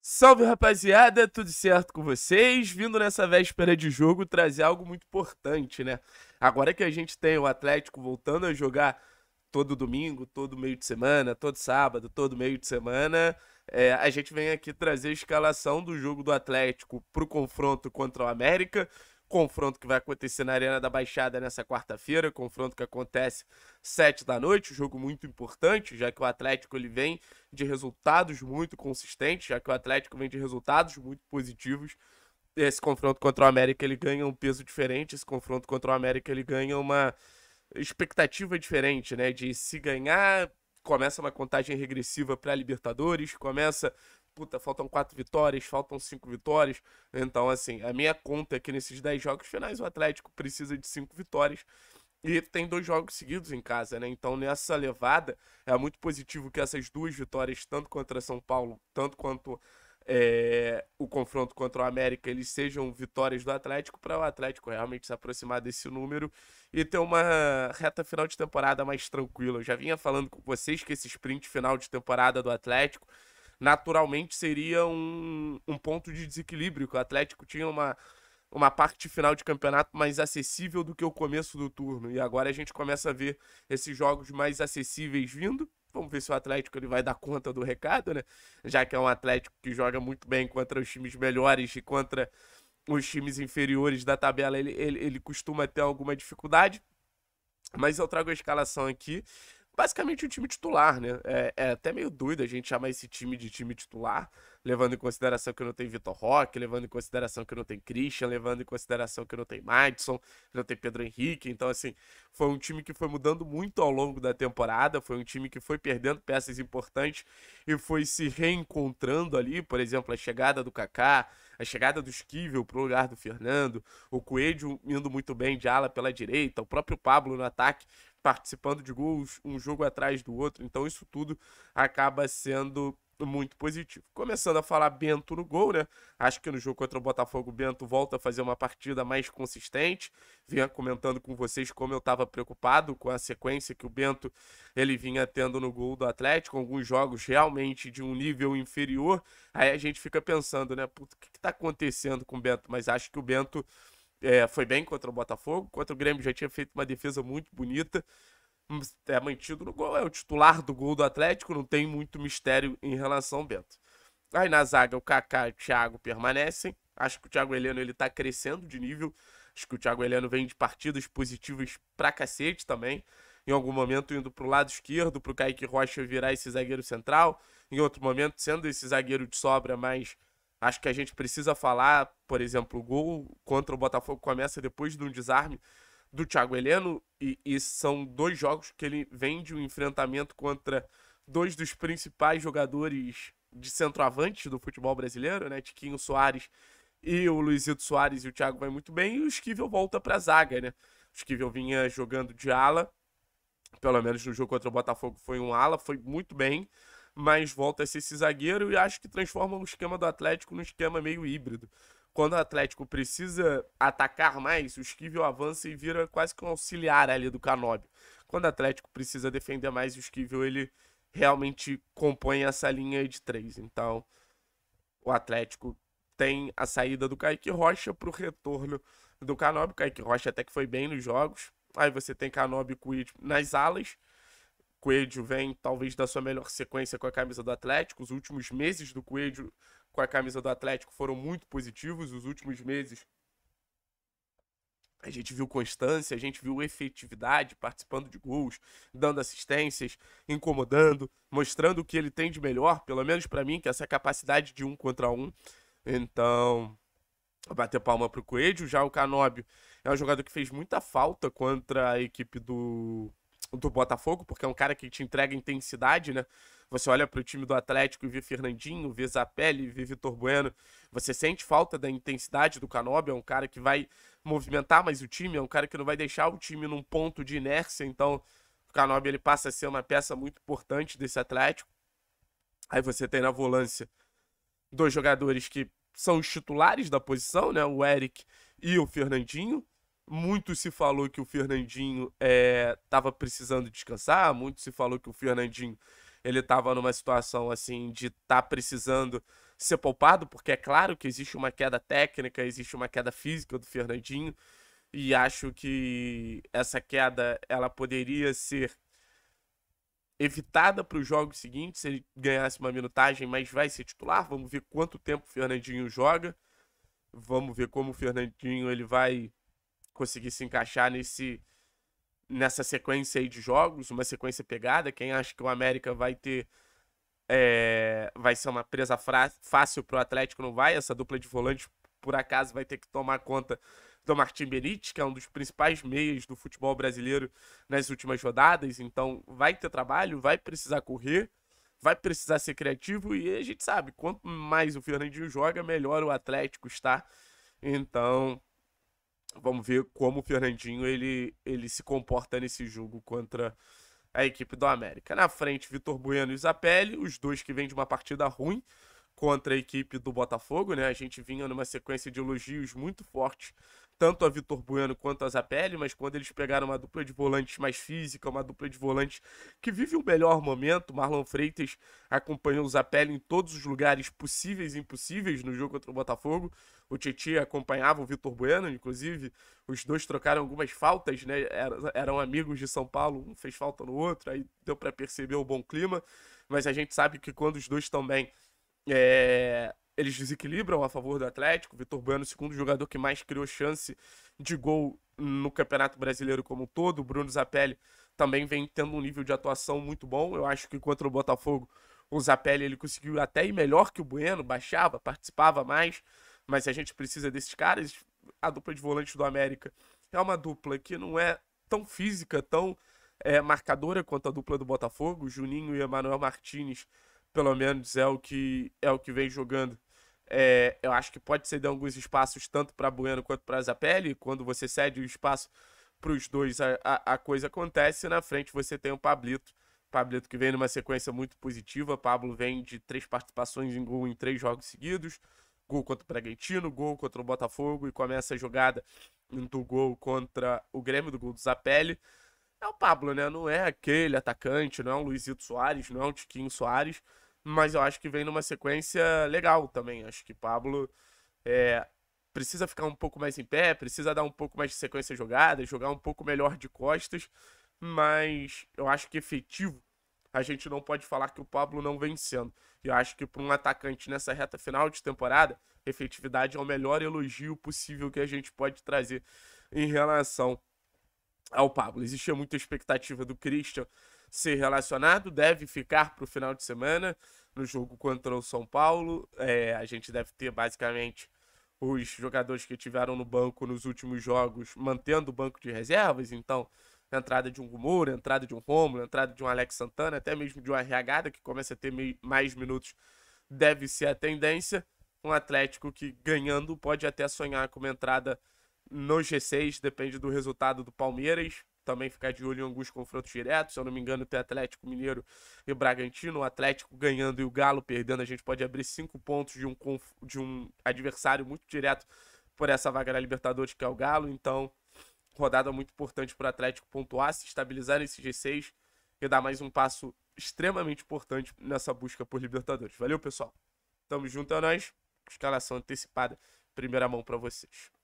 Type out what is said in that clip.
Salve rapaziada, tudo certo com vocês? Vindo nessa véspera de jogo trazer algo muito importante, né? Agora que a gente tem o Atlético voltando a jogar todo domingo, todo meio de semana, todo sábado, todo meio de semana, é, a gente vem aqui trazer a escalação do jogo do Atlético para o confronto contra o América confronto que vai acontecer na Arena da Baixada nessa quarta-feira, confronto que acontece sete da noite, jogo muito importante, já que o Atlético ele vem de resultados muito consistentes, já que o Atlético vem de resultados muito positivos. Esse confronto contra o América ele ganha um peso diferente, esse confronto contra o América ele ganha uma expectativa diferente, né, de se ganhar começa uma contagem regressiva para a Libertadores, começa puta, faltam quatro vitórias, faltam cinco vitórias. Então, assim, a minha conta é que nesses dez jogos finais o Atlético precisa de cinco vitórias. E tem dois jogos seguidos em casa, né? Então, nessa levada, é muito positivo que essas duas vitórias, tanto contra São Paulo, tanto quanto é, o confronto contra o América, eles sejam vitórias do Atlético, para o Atlético realmente se aproximar desse número e ter uma reta final de temporada mais tranquila. Eu já vinha falando com vocês que esse sprint final de temporada do Atlético naturalmente seria um, um ponto de desequilíbrio, que o Atlético tinha uma, uma parte final de campeonato mais acessível do que o começo do turno. E agora a gente começa a ver esses jogos mais acessíveis vindo. Vamos ver se o Atlético ele vai dar conta do recado, né? Já que é um Atlético que joga muito bem contra os times melhores e contra os times inferiores da tabela, ele, ele, ele costuma ter alguma dificuldade. Mas eu trago a escalação aqui basicamente um time titular, né? É, é, até meio doido a gente chamar esse time de time titular, levando em consideração que não tem Vitor Roque, levando em consideração que não tem Christian, levando em consideração que não tem Madison, que não tem Pedro Henrique. Então, assim, foi um time que foi mudando muito ao longo da temporada, foi um time que foi perdendo peças importantes e foi se reencontrando ali, por exemplo, a chegada do Kaká, a chegada do Esquivel pro lugar do Fernando, o Coelho indo muito bem de ala pela direita, o próprio Pablo no ataque participando de gols, um jogo atrás do outro. Então isso tudo acaba sendo muito positivo. Começando a falar Bento no gol, né? Acho que no jogo contra o Botafogo, Bento volta a fazer uma partida mais consistente. Vinha comentando com vocês como eu estava preocupado com a sequência que o Bento ele vinha tendo no gol do Atlético, alguns jogos realmente de um nível inferior. Aí a gente fica pensando, né? Puta, o que, está acontecendo com o Bento? Mas acho que o Bento é, foi bem contra o Botafogo. Contra o Grêmio já tinha feito uma defesa muito bonita. Hum, é mantido no gol, é o titular do gol do Atlético, não tem muito mistério em relação ao Bento. Aí na zaga o Kaká e o Thiago permanecem. Acho que o Thiago Heleno ele tá crescendo de nível. Acho que o Thiago Heleno vem de partidas positivas pra cacete também. Em algum momento indo pro lado esquerdo, pro Kaique Rocha virar esse zagueiro central. Em outro momento sendo esse zagueiro de sobra mais Acho que a gente precisa falar, por exemplo, o gol contra o Botafogo começa depois de um desarme do Thiago Heleno, e, e são dois jogos que ele vem de um enfrentamento contra dois dos principais jogadores de centroavante do futebol brasileiro, né? Tiquinho Soares e o Luizito Soares e o Thiago vai muito bem, e o Esquivel volta para a zaga, né? O Esquivel vinha jogando de ala, pelo menos no jogo contra o Botafogo foi um ala, foi muito bem mas volta a ser esse zagueiro e acho que transforma o esquema do Atlético num esquema meio híbrido. Quando o Atlético precisa atacar mais, o Esquivel avança e vira quase que um auxiliar ali do Canóbio. Quando o Atlético precisa defender mais, o Esquivel ele realmente compõe essa linha de três. Então, o Atlético tem a saída do Kaique Rocha para o retorno do Canóbio. Kaique Rocha até que foi bem nos jogos. Aí você tem Canóbio e Cuid nas alas. Coelho vem talvez da sua melhor sequência com a camisa do Atlético. Os últimos meses do Coelho com a camisa do Atlético foram muito positivos. Os últimos meses a gente viu constância, a gente viu efetividade, participando de gols, dando assistências, incomodando, mostrando o que ele tem de melhor, pelo menos para mim, que é essa capacidade de um contra um. Então, bater palma pro Coelho. Já o Canóbio é um jogador que fez muita falta contra a equipe do do Botafogo, porque é um cara que te entrega intensidade, né? Você olha para o time do Atlético e vê Fernandinho, vê Zapelli, vê Vitor Bueno. Você sente falta da intensidade do Canobi, é um cara que vai movimentar mais o time, é um cara que não vai deixar o time num ponto de inércia. Então, o Canobi ele passa a ser uma peça muito importante desse Atlético. Aí você tem na volância dois jogadores que são os titulares da posição, né? O Eric e o Fernandinho. Muito se falou que o Fernandinho estava é, precisando descansar, muito se falou que o Fernandinho ele estava numa situação assim de estar tá precisando ser poupado, porque é claro que existe uma queda técnica, existe uma queda física do Fernandinho, e acho que essa queda ela poderia ser evitada para os jogos seguintes se ele ganhasse uma minutagem, mas vai ser titular. Vamos ver quanto tempo o Fernandinho joga. Vamos ver como o Fernandinho ele vai conseguir se encaixar nesse nessa sequência aí de jogos, uma sequência pegada. Quem acha que o América vai ter é, vai ser uma presa fácil para o Atlético não vai. Essa dupla de volantes por acaso vai ter que tomar conta do Martim Benítez, que é um dos principais meias do futebol brasileiro nas últimas rodadas. Então vai ter trabalho, vai precisar correr, vai precisar ser criativo e a gente sabe quanto mais o Fernandinho joga, melhor o Atlético está. Então Vamos ver como o Fernandinho ele, ele se comporta nesse jogo contra a equipe do América. Na frente, Vitor Bueno e Zapelli, os dois que vêm de uma partida ruim contra a equipe do Botafogo, né? A gente vinha numa sequência de elogios muito forte tanto a Vitor Bueno quanto a Zapelli, mas quando eles pegaram uma dupla de volantes mais física, uma dupla de volantes que vive um melhor momento, Marlon Freitas acompanhou o Zapelli em todos os lugares possíveis e impossíveis no jogo contra o Botafogo. O Titi acompanhava o Vitor Bueno, inclusive, os dois trocaram algumas faltas, né? Eram amigos de São Paulo, um fez falta no outro, aí deu para perceber o bom clima, mas a gente sabe que quando os dois estão bem, é, eles desequilibram a favor do Atlético. Vitor Bueno, segundo jogador que mais criou chance de gol no Campeonato Brasileiro como um todo. Bruno Zapelli também vem tendo um nível de atuação muito bom. Eu acho que contra o Botafogo, o Zapelli ele conseguiu até ir melhor que o Bueno, baixava, participava mais. Mas a gente precisa desses caras. A dupla de volantes do América é uma dupla que não é tão física, tão é, marcadora quanto a dupla do Botafogo. Juninho e Emanuel Martinez, pelo menos, é o que é o que vem jogando é, eu acho que pode ceder alguns espaços tanto para Bueno quanto para Zapelli. Quando você cede o espaço para os dois, a, a, a, coisa acontece. E na frente você tem o Pablito. Pablito que vem numa sequência muito positiva. Pablo vem de três participações em gol em três jogos seguidos. Gol contra o Bragantino, gol contra o Botafogo e começa a jogada do gol contra o Grêmio, do gol do Zapelli. É o Pablo, né? Não é aquele atacante, não é o Luizito Soares, não é o Tiquinho Soares mas eu acho que vem numa sequência legal também. Acho que Pablo é, precisa ficar um pouco mais em pé, precisa dar um pouco mais de sequência jogada, jogar um pouco melhor de costas, mas eu acho que efetivo a gente não pode falar que o Pablo não vem sendo. eu acho que para um atacante nessa reta final de temporada, efetividade é o melhor elogio possível que a gente pode trazer em relação ao Pablo. Existia muita expectativa do Christian ser relacionado, deve ficar para o final de semana no jogo contra o São Paulo. É, a gente deve ter basicamente os jogadores que tiveram no banco nos últimos jogos mantendo o banco de reservas. Então, entrada de um Gumura, entrada de um Romulo, entrada de um Alex Santana, até mesmo de um RH que começa a ter mais minutos, deve ser a tendência. Um Atlético que ganhando pode até sonhar com uma entrada no G6, depende do resultado do Palmeiras também ficar de olho em alguns confrontos diretos. Se eu não me engano, tem Atlético Mineiro e Bragantino. O Atlético ganhando e o Galo perdendo. A gente pode abrir cinco pontos de um, de um adversário muito direto por essa vaga da Libertadores, que é o Galo. Então, rodada muito importante para o Atlético pontuar, se estabilizar nesse G6 e dar mais um passo extremamente importante nessa busca por Libertadores. Valeu, pessoal. Tamo junto a é nós. Escalação antecipada, primeira mão para vocês.